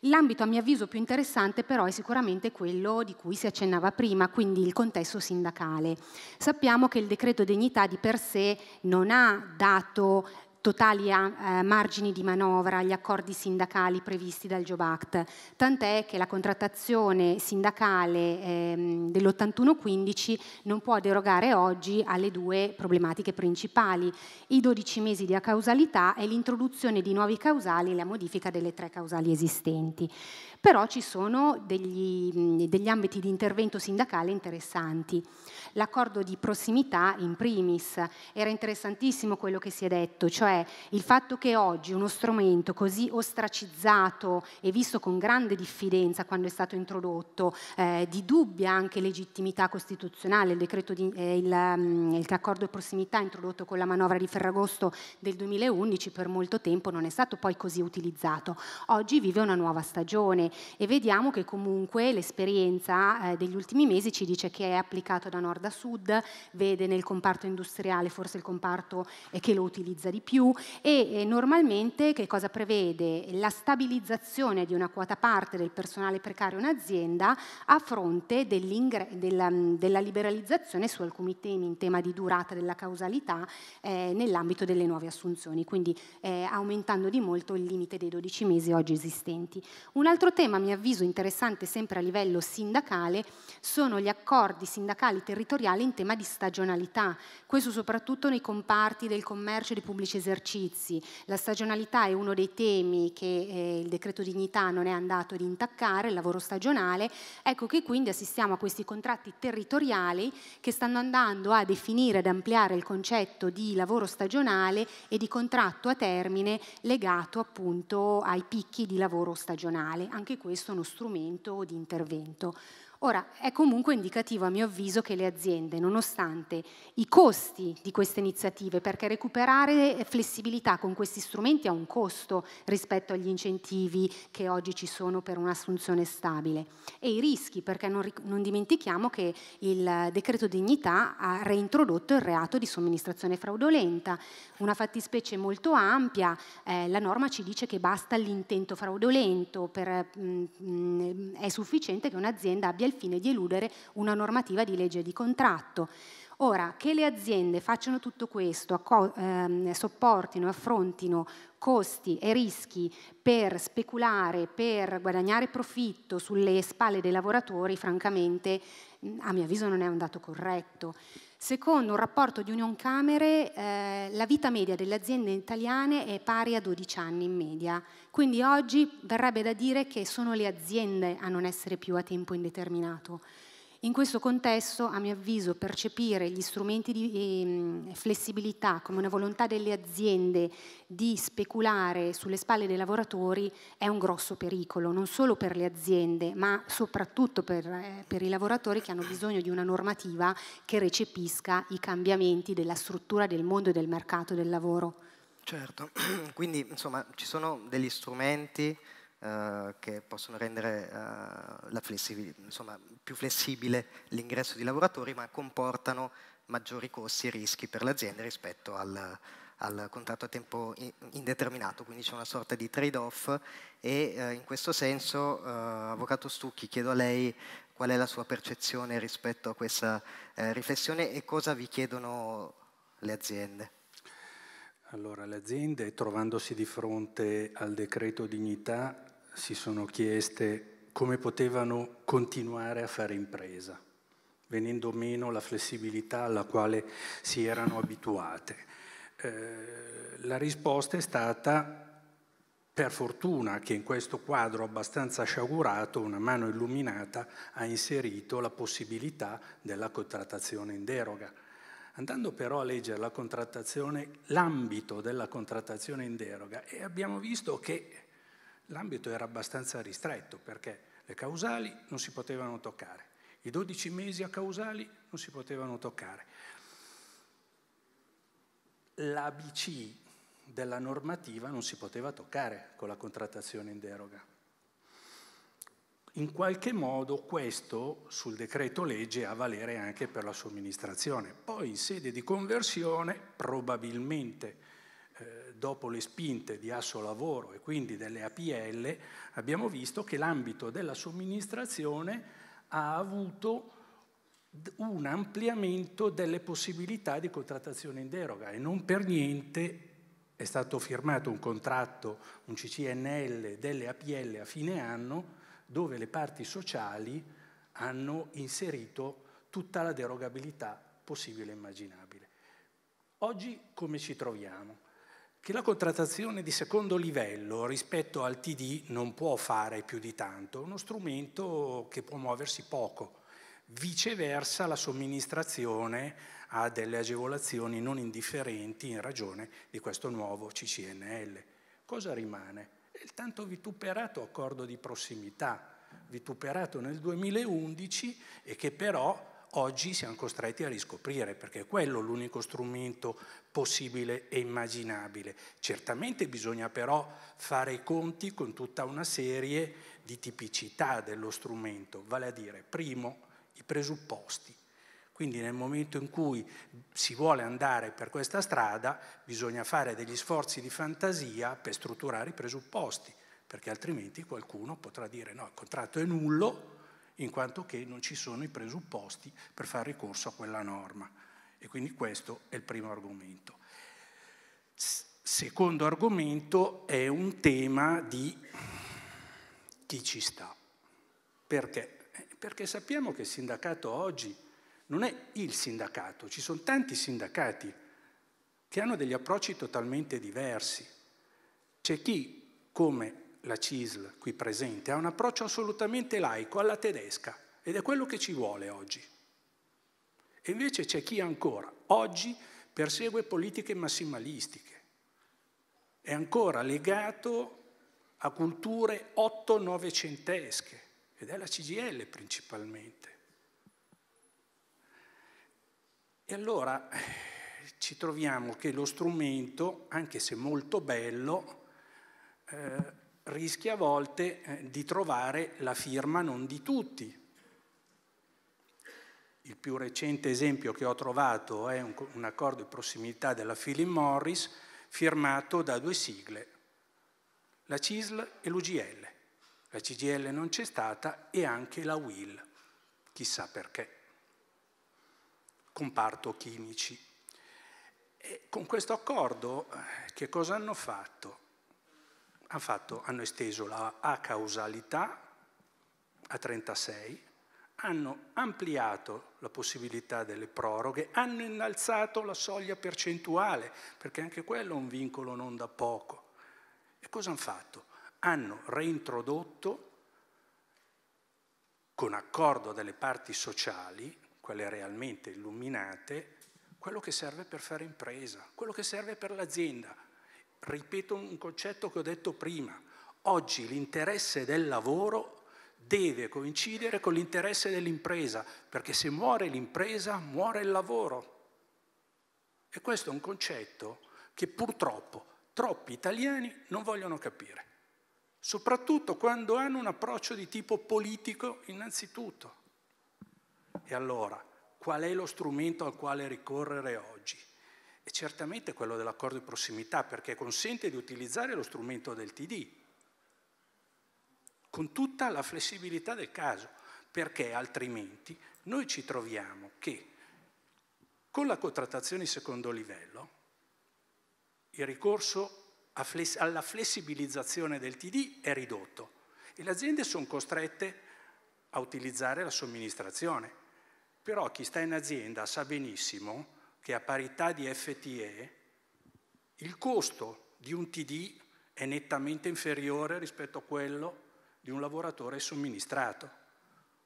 L'ambito a mio avviso più interessante però è sicuramente quello di cui si accennava prima, quindi il contesto sindacale. Sappiamo che il decreto dignità di per sé non ha dato totali eh, margini di manovra agli accordi sindacali previsti dal Job Act, tant'è che la contrattazione sindacale ehm, dell'81-15 non può derogare oggi alle due problematiche principali, i 12 mesi di causalità e l'introduzione di nuovi causali e la modifica delle tre causali esistenti. Però ci sono degli, degli ambiti di intervento sindacale interessanti l'accordo di prossimità in primis. Era interessantissimo quello che si è detto, cioè il fatto che oggi uno strumento così ostracizzato e visto con grande diffidenza quando è stato introdotto, eh, di dubbia anche legittimità costituzionale, il, decreto di, eh, il, mm, il accordo di prossimità introdotto con la manovra di Ferragosto del 2011 per molto tempo non è stato poi così utilizzato. Oggi vive una nuova stagione e vediamo che comunque l'esperienza eh, degli ultimi mesi ci dice che è applicato da nord nord sud, vede nel comparto industriale forse il comparto eh, che lo utilizza di più e eh, normalmente che cosa prevede? La stabilizzazione di una quota parte del personale precario in azienda a fronte della, mm, della, liberalizzazione su alcuni temi in tema di durata della causalità eh, nell'ambito delle nuove assunzioni, quindi eh, aumentando di molto il limite dei 12 mesi oggi esistenti. Un altro tema, a mio avviso, interessante sempre a livello sindacale sono gli accordi sindacali territoriali territoriale in tema di stagionalità, questo soprattutto nei comparti del commercio e dei pubblici esercizi. La stagionalità è uno dei temi che eh, il decreto dignità non è andato ad intaccare, il lavoro stagionale, ecco che quindi assistiamo a questi contratti territoriali che stanno andando a definire, ed ampliare il concetto di lavoro stagionale e di contratto a termine legato appunto ai picchi di lavoro stagionale. Anche questo è uno strumento di intervento. Ora, è comunque indicativo, a mio avviso, che le aziende, nonostante i costi di queste iniziative, perché recuperare flessibilità con questi strumenti ha un costo rispetto agli incentivi che oggi ci sono per un'assunzione stabile, e i rischi, perché non, non dimentichiamo che il decreto dignità ha reintrodotto il reato di somministrazione fraudolenta, una fattispecie molto ampia, eh, la norma ci dice che basta l'intento fraudolento, per, mh, mm, mh, mm, è sufficiente che un'azienda abbia il al fine di eludere una normativa di legge di contratto. Ora, che le aziende facciano tutto questo, ehm, sopportino, affrontino costi e rischi per speculare, per guadagnare profitto sulle spalle dei lavoratori, francamente, a mio avviso non è un dato corretto. Secondo un rapporto di Unioncamere, eh, la vita media delle aziende italiane è pari a 12 anni in media, quindi oggi verrebbe da dire che sono le aziende a non essere più a tempo indeterminato. In questo contesto, a mio avviso, percepire gli strumenti di ehm, flessibilità come una volontà delle aziende di speculare sulle spalle dei lavoratori è un grosso pericolo, non solo per le aziende, ma soprattutto per, eh, per i lavoratori che hanno bisogno di una normativa che recepisca i cambiamenti della struttura del mondo e del mercato del lavoro. Certo, quindi insomma ci sono degli strumenti eh, che possono rendere eh, insomma, più flessibile l'ingresso di lavoratori, ma comportano maggiori costi e rischi per l'azienda rispetto al, al contratto a tempo indeterminato, quindi c'è una sorta di trade-off e eh, in questo senso, eh, Avvocato Stucchi, chiedo a lei qual è la sua percezione rispetto a questa eh, riflessione e cosa vi chiedono le aziende. Allora, le aziende trovandosi di fronte al decreto dignità si sono chieste come potevano continuare a fare impresa, venendo meno la flessibilità alla quale si erano abituate. Eh, la risposta è stata per fortuna che in questo quadro abbastanza sciagurato una mano illuminata ha inserito la possibilità della contrattazione in deroga. Andando però a leggere la contrattazione, l'ambito della contrattazione in deroga, abbiamo visto che l'ambito era abbastanza ristretto perché le causali non si potevano toccare, i 12 mesi a causali non si potevano toccare. L'ABC della normativa non si poteva toccare con la contrattazione in deroga. In qualche modo questo sul decreto legge ha valere anche per la somministrazione. Poi in sede di conversione probabilmente dopo le spinte di Asso Lavoro e quindi delle APL, abbiamo visto che l'ambito della somministrazione ha avuto un ampliamento delle possibilità di contrattazione in deroga e non per niente è stato firmato un contratto, un CCNL delle APL a fine anno dove le parti sociali hanno inserito tutta la derogabilità possibile e immaginabile. Oggi come ci troviamo? che la contrattazione di secondo livello rispetto al TD non può fare più di tanto, uno strumento che può muoversi poco. Viceversa la somministrazione ha delle agevolazioni non indifferenti in ragione di questo nuovo CCNL. Cosa rimane? Il tanto vituperato accordo di prossimità, vituperato nel 2011 e che però oggi siamo costretti a riscoprire, perché è quello l'unico strumento possibile e immaginabile. Certamente bisogna però fare i conti con tutta una serie di tipicità dello strumento, vale a dire, primo, i presupposti. Quindi nel momento in cui si vuole andare per questa strada bisogna fare degli sforzi di fantasia per strutturare i presupposti, perché altrimenti qualcuno potrà dire no, il contratto è nullo, in quanto che non ci sono i presupposti per fare ricorso a quella norma. E quindi questo è il primo argomento. Secondo argomento è un tema di chi ci sta. Perché? Eh, perché sappiamo che il sindacato oggi non è il sindacato, ci sono tanti sindacati che hanno degli approcci totalmente diversi. C'è chi, come la CISL qui presente, ha un approccio assolutamente laico alla tedesca ed è quello che ci vuole oggi. E invece c'è chi ancora oggi persegue politiche massimalistiche, è ancora legato a culture otto-novecentesche ed è la CGL principalmente. E allora eh, ci troviamo che lo strumento, anche se molto bello, eh, rischia a volte eh, di trovare la firma non di tutti. Il più recente esempio che ho trovato è un, un accordo di prossimità della Philip Morris firmato da due sigle, la CISL e l'UGL. La CGL non c'è stata e anche la WIL, chissà perché. Comparto chimici. E con questo accordo eh, che cosa hanno fatto? hanno, fatto, hanno esteso la A-causalità a 36, hanno ampliato la possibilità delle proroghe, hanno innalzato la soglia percentuale, perché anche quello è un vincolo non da poco. E cosa hanno fatto? Hanno reintrodotto, con accordo delle parti sociali, quelle realmente illuminate, quello che serve per fare impresa, quello che serve per l'azienda, ripeto un concetto che ho detto prima, oggi l'interesse del lavoro deve coincidere con l'interesse dell'impresa, perché se muore l'impresa muore il lavoro. E questo è un concetto che purtroppo troppi italiani non vogliono capire, soprattutto quando hanno un approccio di tipo politico innanzitutto. E allora, qual è lo strumento al quale ricorrere oggi? è certamente quello dell'accordo di prossimità perché consente di utilizzare lo strumento del TD con tutta la flessibilità del caso, perché altrimenti noi ci troviamo che con la contrattazione di secondo livello il ricorso alla flessibilizzazione del TD è ridotto e le aziende sono costrette a utilizzare la somministrazione. Però chi sta in azienda sa benissimo che a parità di FTE il costo di un TD è nettamente inferiore rispetto a quello di un lavoratore somministrato.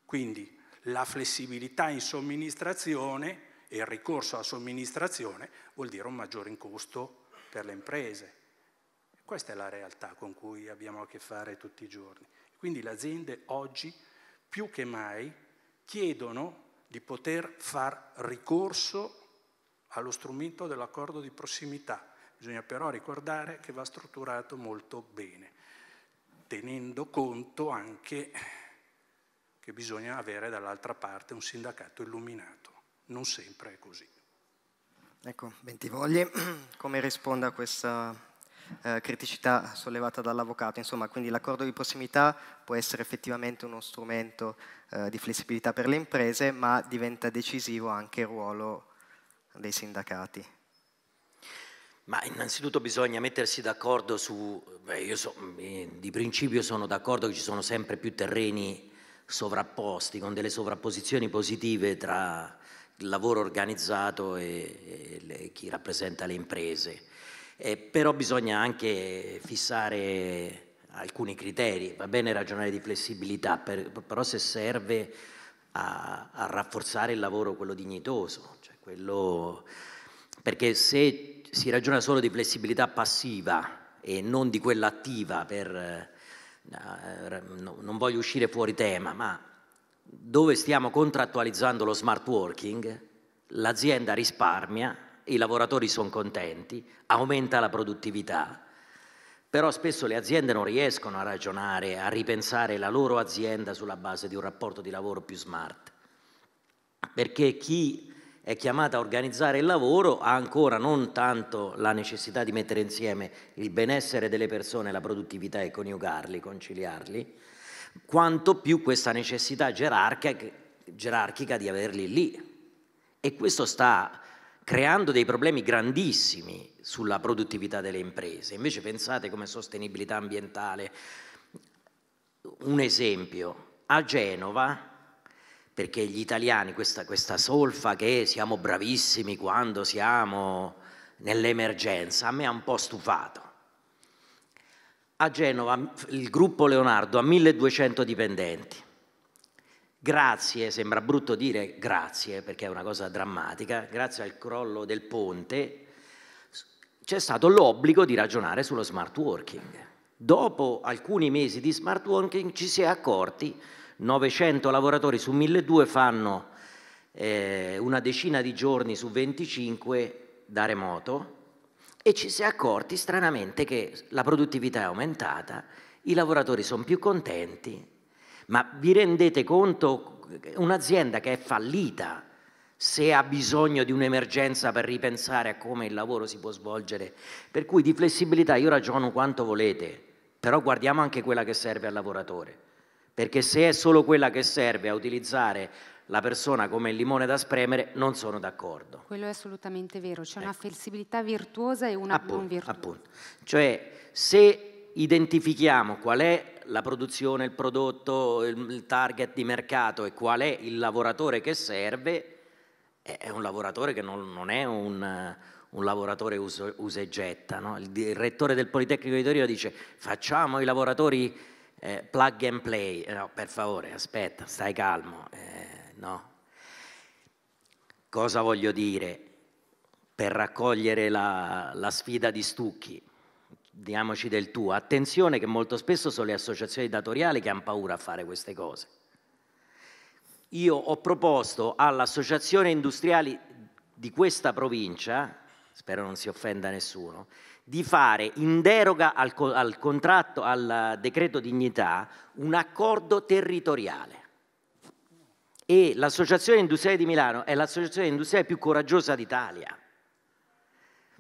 Quindi la flessibilità in somministrazione e il ricorso alla somministrazione vuol dire un maggior costo per le imprese. Questa è la realtà con cui abbiamo a che fare tutti i giorni. Quindi le aziende oggi più che mai chiedono di poter far ricorso allo strumento dell'accordo di prossimità. Bisogna però ricordare che va strutturato molto bene, tenendo conto anche che bisogna avere dall'altra parte un sindacato illuminato. Non sempre è così. Ecco, Bentivogli, come risponde a questa eh, criticità sollevata dall'avvocato? Insomma, quindi l'accordo di prossimità può essere effettivamente uno strumento eh, di flessibilità per le imprese, ma diventa decisivo anche il ruolo dei sindacati? Ma innanzitutto bisogna mettersi d'accordo su, beh, io so, mm, eh, di principio sono d'accordo che ci sono sempre più terreni sovrapposti, con delle sovrapposizioni positive tra il lavoro organizzato e, e le, chi rappresenta le imprese. Eh, però bisogna anche fissare alcuni criteri, va bene ragionare di flessibilità, per, però se serve a, a, rafforzare il lavoro quello dignitoso, cioè quello... Perché se si ragiona solo di flessibilità passiva e non di quella attiva per... Eh, non voglio uscire fuori tema, ma dove stiamo contrattualizzando lo smart working, l'azienda risparmia, i lavoratori sono contenti, aumenta la produttività, però spesso le aziende non riescono a ragionare, a ripensare la loro azienda sulla base di un rapporto di lavoro più smart, perché chi è chiamata a organizzare il lavoro ha ancora non tanto la necessità di mettere insieme il benessere delle persone la produttività e coniugarli, conciliarli, quanto più questa necessità gerarchica, gerarchica di averli lì. E questo sta creando dei problemi grandissimi sulla produttività delle imprese. Invece pensate come sostenibilità ambientale. Un esempio, a Genova perché gli italiani, questa, questa solfa che siamo bravissimi quando siamo nell'emergenza, a me ha un po' stufato. A Genova il gruppo Leonardo ha 1200 dipendenti. Grazie, sembra brutto dire grazie perché è una cosa drammatica, grazie al crollo del ponte c'è stato l'obbligo di ragionare sullo smart working. Dopo alcuni mesi di smart working ci si è accorti 900 lavoratori su 1200 fanno eh, una decina di giorni su 25 da remoto e ci si è accorti stranamente che la produttività è aumentata, i lavoratori sono più contenti, ma vi rendete conto un'azienda che è fallita se ha bisogno di un'emergenza per ripensare a come il lavoro si può svolgere. Per cui di flessibilità io ragiono quanto volete, però guardiamo anche quella che serve al lavoratore perché se è solo quella che serve a utilizzare la persona come il limone da spremere, non sono d'accordo. Quello è assolutamente vero, c'è ecco. una flessibilità virtuosa e una appunto, non virtuosa. Appunto. Cioè, se identifichiamo qual è la produzione, il prodotto, il target di mercato e qual è il lavoratore che serve, è un lavoratore che non, non è un, un lavoratore usa, e getta. No? Il rettore del Politecnico di Torino dice facciamo i lavoratori eh, plug and play, eh, no, per favore, aspetta, stai calmo, eh, no. Cosa voglio dire? Per raccogliere la, la sfida di Stucchi, diamoci del tuo. Attenzione che molto spesso sono le associazioni datoriali che hanno paura a fare queste cose. Io ho proposto all'associazione industriali di questa provincia, spero non si offenda nessuno, di fare in deroga al, al contratto, al decreto dignità, un accordo territoriale. E l'Associazione Industriale di Milano è l'associazione industriale più coraggiosa d'Italia.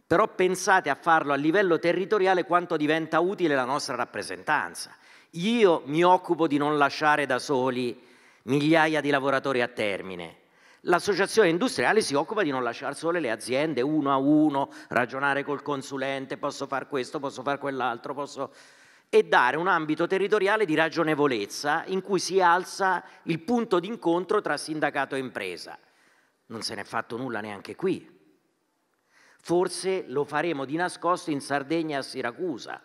Però pensate a farlo a livello territoriale quanto diventa utile la nostra rappresentanza. Io mi occupo di non lasciare da soli migliaia di lavoratori a termine L'associazione industriale si occupa di non lasciare sole le aziende uno a uno, ragionare col consulente, posso fare questo, posso fare quell'altro, posso... e dare un ambito territoriale di ragionevolezza in cui si alza il punto d'incontro tra sindacato e impresa. Non se n'è fatto nulla neanche qui. Forse lo faremo di nascosto in Sardegna a Siracusa.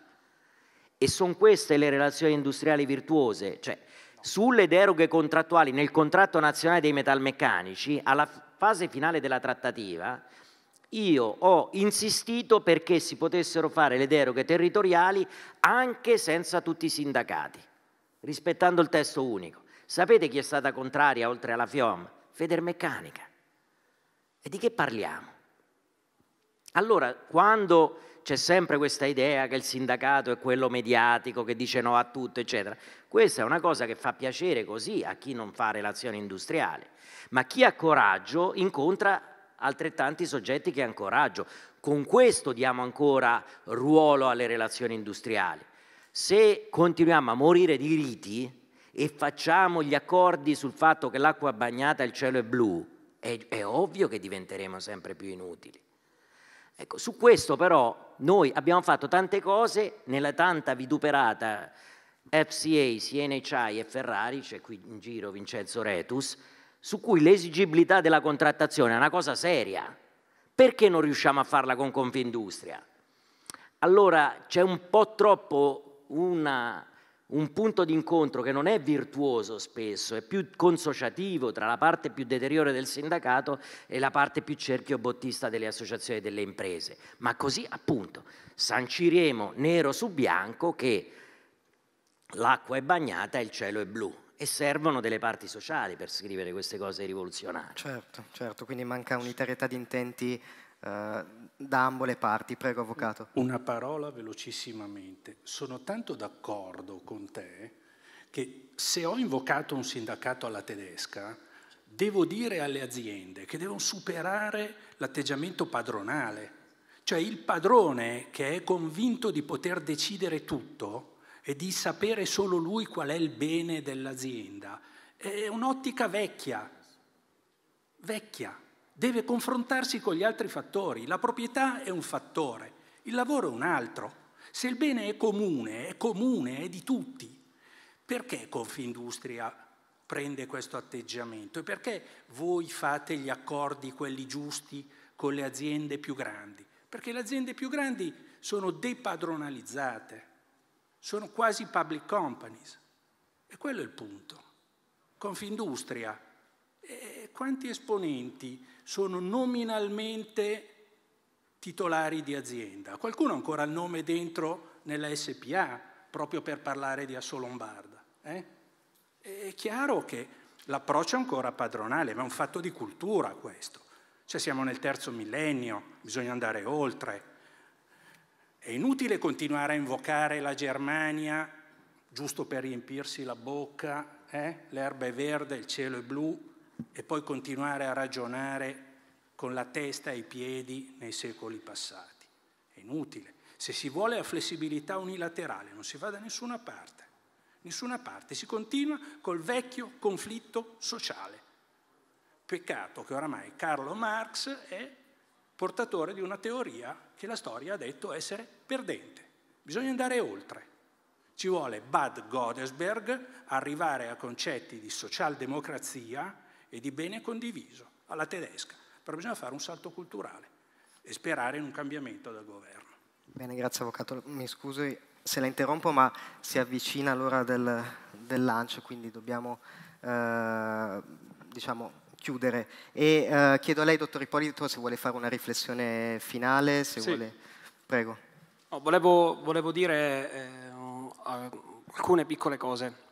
E sono queste le relazioni industriali virtuose, cioè sulle deroghe contrattuali nel contratto nazionale dei metalmeccanici, alla fase finale della trattativa, io ho insistito perché si potessero fare le deroghe territoriali anche senza tutti i sindacati, rispettando il testo unico. Sapete chi è stata contraria oltre alla FIOM? Federmeccanica. E di che parliamo? Allora, quando c'è sempre questa idea che il sindacato è quello mediatico che dice no a tutto, eccetera. Questa è una cosa che fa piacere così a chi non fa relazioni industriali, ma chi ha coraggio incontra altrettanti soggetti che hanno coraggio. Con questo diamo ancora ruolo alle relazioni industriali. Se continuiamo a morire di riti e facciamo gli accordi sul fatto che l'acqua è bagnata e il cielo è blu, è, è ovvio che diventeremo sempre più inutili. Ecco, su questo però noi abbiamo fatto tante cose nella tanta vituperata FCA, CNHI e Ferrari, c'è qui in giro Vincenzo Retus, su cui l'esigibilità della contrattazione è una cosa seria. Perché non riusciamo a farla con Confindustria? Allora c'è un po' troppo una un punto di incontro che non è virtuoso spesso, è più consociativo tra la parte più deteriore del sindacato e la parte più cerchio bottista delle associazioni e delle imprese. Ma così appunto sanciremo nero su bianco che l'acqua è bagnata e il cielo è blu. E servono delle parti sociali per scrivere queste cose rivoluzionarie. Certo, certo, quindi manca unitarietà di intenti eh, da ambo le parti. Prego, Avvocato. Una parola velocissimamente. Sono tanto d'accordo con te che se ho invocato un sindacato alla tedesca, devo dire alle aziende che devono superare l'atteggiamento padronale. Cioè il padrone che è convinto di poter decidere tutto e di sapere solo lui qual è il bene dell'azienda, è un'ottica vecchia, vecchia deve confrontarsi con gli altri fattori. La proprietà è un fattore, il lavoro è un altro. Se il bene è comune, è comune, è di tutti, perché Confindustria prende questo atteggiamento e perché voi fate gli accordi, quelli giusti, con le aziende più grandi? Perché le aziende più grandi sono depadronalizzate, sono quasi public companies. E quello è il punto. Confindustria, e eh, quanti esponenti sono nominalmente titolari di azienda. Qualcuno ha ancora il nome dentro nella SPA, proprio per parlare di Assolombarda. Eh? È chiaro che l'approccio è ancora padronale, ma è un fatto di cultura questo. Cioè siamo nel terzo millennio, bisogna andare oltre. È inutile continuare a invocare la Germania giusto per riempirsi la bocca, eh? l'erba è verde, il cielo è blu, e poi continuare a ragionare con la testa e i piedi nei secoli passati. È inutile. Se si vuole la flessibilità unilaterale non si va da nessuna parte, nessuna parte, si continua col vecchio conflitto sociale. Peccato che oramai Carlo Marx è portatore di una teoria che la storia ha detto essere perdente. Bisogna andare oltre. Ci vuole Bad Godesberg arrivare a concetti di socialdemocrazia e di bene condiviso, alla tedesca. Però bisogna fare un salto culturale e sperare in un cambiamento del governo. Bene, grazie Avvocato. Mi scusi se la interrompo, ma si avvicina l'ora del, del lancio, quindi dobbiamo eh, diciamo, chiudere. E eh, chiedo a lei, dottor Ippolito, se vuole fare una riflessione finale, se sì. vuole... Prego. No, volevo, volevo, dire eh, eh alcune piccole cose.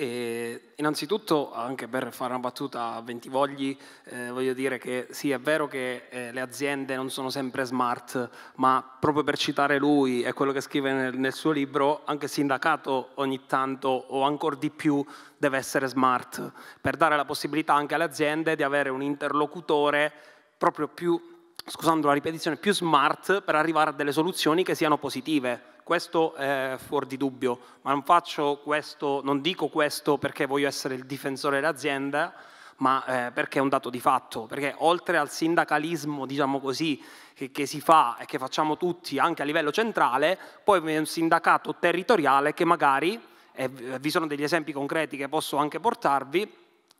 E innanzitutto, anche per fare una battuta a ventivogli, eh, voglio dire che sì, è vero che eh, le aziende non sono sempre smart, ma proprio per citare lui e quello che scrive nel, nel, suo libro, anche il sindacato ogni tanto o ancora di più deve essere smart, per dare la possibilità anche alle aziende di avere un interlocutore proprio più, scusando la ripetizione, più smart per arrivare a delle soluzioni che siano positive questo è fuori di dubbio, ma non, faccio questo, non dico questo perché voglio essere il difensore dell'azienda, ma eh, perché è un dato di fatto, perché oltre al sindacalismo, diciamo così, che, che, si fa e che facciamo tutti anche a livello centrale, poi è un sindacato territoriale che magari, e vi sono degli esempi concreti che posso anche portarvi,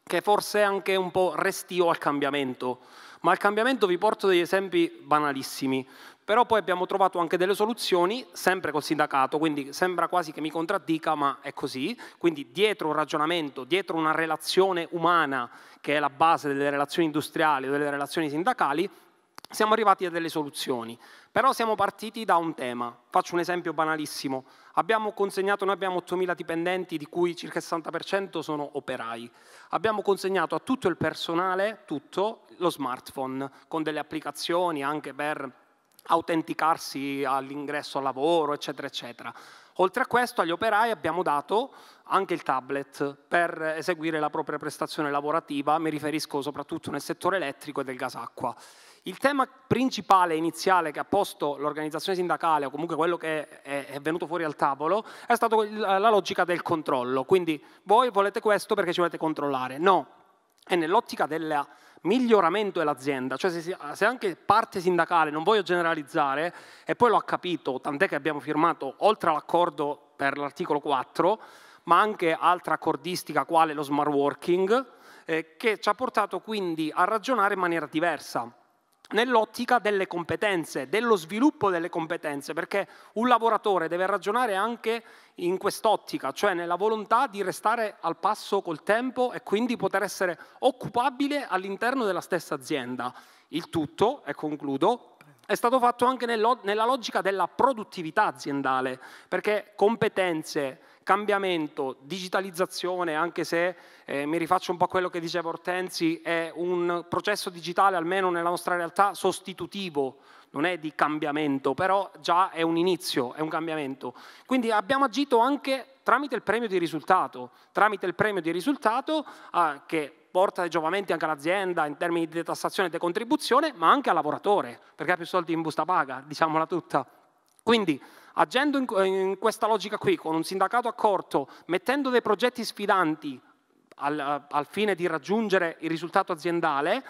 che forse è anche un po' restio al cambiamento. Ma al cambiamento vi porto degli esempi banalissimi però poi abbiamo trovato anche delle soluzioni, sempre col sindacato, quindi sembra quasi che mi contraddica, ma è così. Quindi dietro un ragionamento, dietro una relazione umana, che è la base delle relazioni industriali o delle relazioni sindacali, siamo arrivati a delle soluzioni. Però siamo partiti da un tema. Faccio un esempio banalissimo. Abbiamo consegnato, noi abbiamo 8.000 dipendenti, di cui circa il 60% sono operai. Abbiamo consegnato a tutto il personale, tutto, lo smartphone, con delle applicazioni anche per autenticarsi all'ingresso al lavoro, eccetera, eccetera. Oltre a questo agli operai abbiamo dato anche il tablet per eseguire la propria prestazione lavorativa, mi riferisco soprattutto nel settore elettrico e del gasacqua. Il tema principale iniziale che ha posto l'organizzazione sindacale, o comunque quello che è, venuto fuori al tavolo, è stata la logica del controllo. Quindi voi volete questo perché ci volete controllare. No, è nell'ottica del miglioramento dell'azienda, cioè se, se, anche parte sindacale, non voglio generalizzare, e poi l'ho capito, tant'è che abbiamo firmato oltre all'accordo per l'articolo 4, ma anche altra accordistica quale lo smart working, eh, che ci ha portato quindi a ragionare in maniera diversa nell'ottica delle competenze, dello sviluppo delle competenze, perché un lavoratore deve ragionare anche in quest'ottica, cioè nella volontà di restare al passo col tempo e quindi poter essere occupabile all'interno della stessa azienda. Il tutto, e concludo, è stato fatto anche nella logica della produttività aziendale, perché competenze cambiamento, digitalizzazione, anche se eh, mi rifaccio un po' a quello che diceva Ortensi, è un processo digitale, almeno nella nostra realtà, sostitutivo, non è di cambiamento, però già è un inizio, è un cambiamento. Quindi abbiamo agito anche tramite il premio di risultato, tramite il premio di risultato eh, che porta dei giovamenti anche all'azienda in termini di detassazione e decontribuzione, ma anche al lavoratore, perché ha più soldi in busta paga, diciamola tutta. Quindi Agendo in, in questa logica qui, con un sindacato accorto, mettendo dei progetti sfidanti al, al fine di raggiungere il risultato aziendale,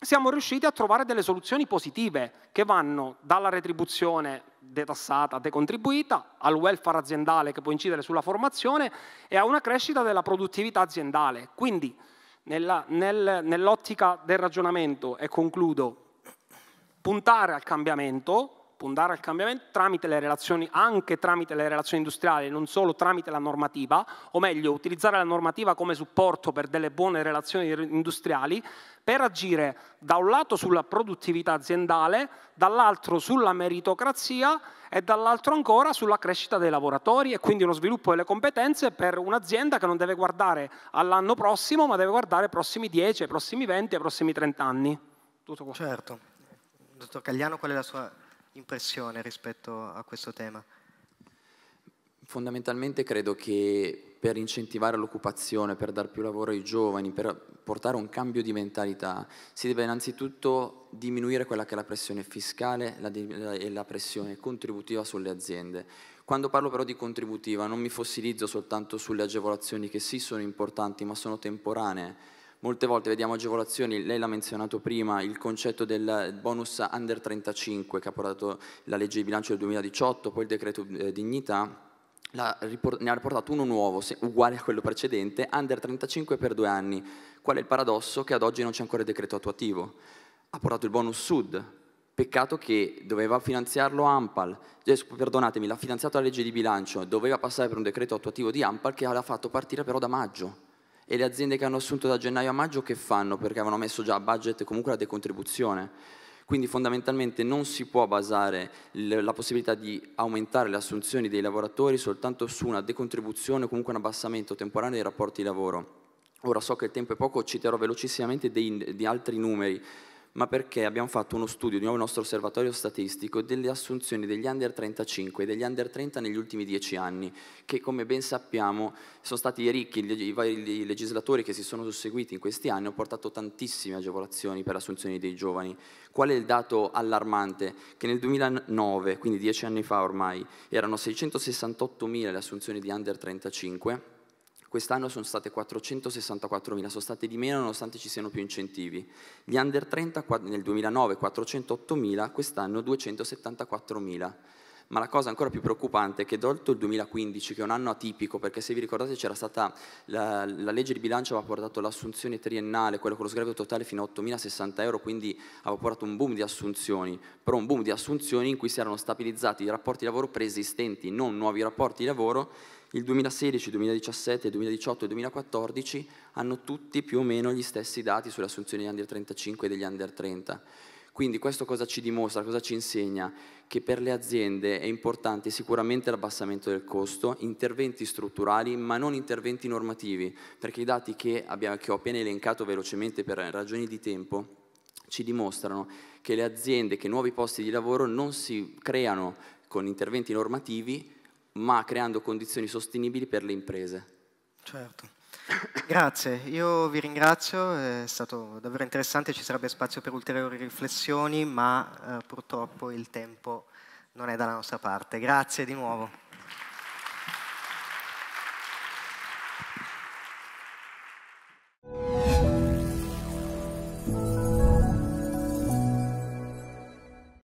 siamo riusciti a trovare delle soluzioni positive che vanno dalla retribuzione detassata, decontribuita, al welfare aziendale che può incidere sulla formazione e a una crescita della produttività aziendale. Quindi nell'ottica del ragionamento, e concludo, puntare al cambiamento puntare al cambiamento tramite le relazioni, anche tramite le relazioni industriali, non solo tramite la normativa, o meglio, utilizzare la normativa come supporto per delle buone relazioni industriali, per agire da un lato sulla produttività aziendale, dall'altro sulla meritocrazia e dall'altro ancora sulla crescita dei lavoratori e quindi uno sviluppo delle competenze per un'azienda che non deve guardare all'anno prossimo, ma deve guardare ai prossimi 10, ai prossimi 20, ai prossimi 30 anni. Tutto qua. Certo. Dottor Cagliano, qual è la sua impressione rispetto a questo tema? Fondamentalmente credo che per incentivare l'occupazione, per dar più lavoro ai giovani, per portare un cambio di mentalità, si deve innanzitutto diminuire quella che è la pressione fiscale e la pressione contributiva sulle aziende. Quando parlo però di contributiva non mi fossilizzo soltanto sulle agevolazioni che sì sono importanti ma sono temporanee Molte volte vediamo agevolazioni, lei l'ha menzionato prima, il concetto del bonus under 35 che ha portato la legge di bilancio del 2018, poi il decreto eh, dignità, ne ha riportato uno nuovo, uguale a quello precedente, under 35 per due anni. Qual è il paradosso? Che ad oggi non c'è ancora il decreto attuativo. Ha portato il bonus sud, peccato che doveva finanziarlo Ampal, perdonatemi, l'ha finanziato la legge di bilancio, doveva passare per un decreto attuativo di Ampal che l'ha fatto partire però da maggio e le aziende che hanno assunto da gennaio a maggio che fanno? Perché avevano messo già a budget comunque la decontribuzione. Quindi fondamentalmente non si può basare la possibilità di aumentare le assunzioni dei lavoratori soltanto su una decontribuzione o comunque un abbassamento temporaneo dei rapporti di lavoro. Ora so che il tempo è poco, citerò velocissimamente di altri numeri ma perché abbiamo fatto uno studio di nuovo il nostro osservatorio statistico delle assunzioni degli under 35 e degli under 30 negli ultimi dieci anni, che come ben sappiamo sono stati i ricchi, i vari legislatori che si sono susseguiti in questi anni hanno portato tantissime agevolazioni per assunzioni dei giovani. Qual è il dato allarmante? Che nel 2009, quindi dieci anni fa ormai, erano 668.000 le assunzioni di under 35 Quest'anno sono state 464.000, sono state di meno nonostante ci siano più incentivi. Gli under 30 nel 2009 408.000, quest'anno 274.000. Ma la cosa ancora più preoccupante è che dolto il 2015, che è un anno atipico, perché se vi ricordate c'era stata la, la, legge di bilancio aveva portato l'assunzione triennale, quello con lo sgravio totale fino a 8.060 euro, quindi aveva portato un boom di assunzioni, però un boom di assunzioni in cui si erano stabilizzati i rapporti di lavoro preesistenti, non nuovi rapporti di lavoro, il 2016, 2017, 2018 e 2014 hanno tutti più o meno gli stessi dati sulle assunzioni degli under 35 e degli under 30. Quindi questo cosa ci dimostra, cosa ci insegna? Che per le aziende è importante sicuramente l'abbassamento del costo, interventi strutturali, ma non interventi normativi, perché i dati che, abbiamo, che ho appena elencato velocemente per ragioni di tempo ci dimostrano che le aziende, che nuovi posti di lavoro non si creano con interventi normativi, ma creando condizioni sostenibili per le imprese. Certo. Grazie, io vi ringrazio, è stato davvero interessante, ci sarebbe spazio per ulteriori riflessioni, ma eh, purtroppo il tempo non è dalla nostra parte. Grazie di nuovo.